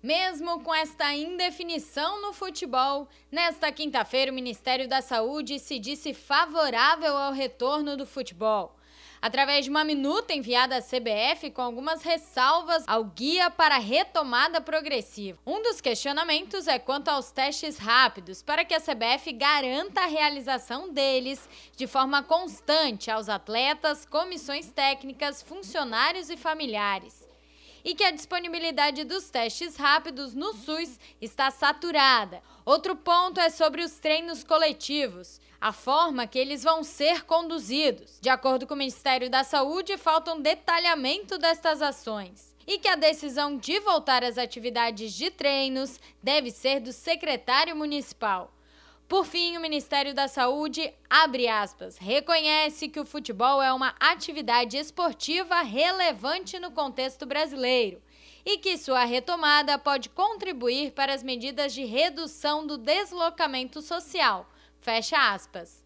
Mesmo com esta indefinição no futebol, nesta quinta-feira o Ministério da Saúde se disse favorável ao retorno do futebol. Através de uma minuta enviada à CBF com algumas ressalvas ao guia para retomada progressiva. Um dos questionamentos é quanto aos testes rápidos, para que a CBF garanta a realização deles de forma constante aos atletas, comissões técnicas, funcionários e familiares e que a disponibilidade dos testes rápidos no SUS está saturada. Outro ponto é sobre os treinos coletivos, a forma que eles vão ser conduzidos. De acordo com o Ministério da Saúde, falta um detalhamento destas ações e que a decisão de voltar às atividades de treinos deve ser do secretário municipal. Por fim, o Ministério da Saúde, abre aspas, reconhece que o futebol é uma atividade esportiva relevante no contexto brasileiro e que sua retomada pode contribuir para as medidas de redução do deslocamento social. Fecha aspas.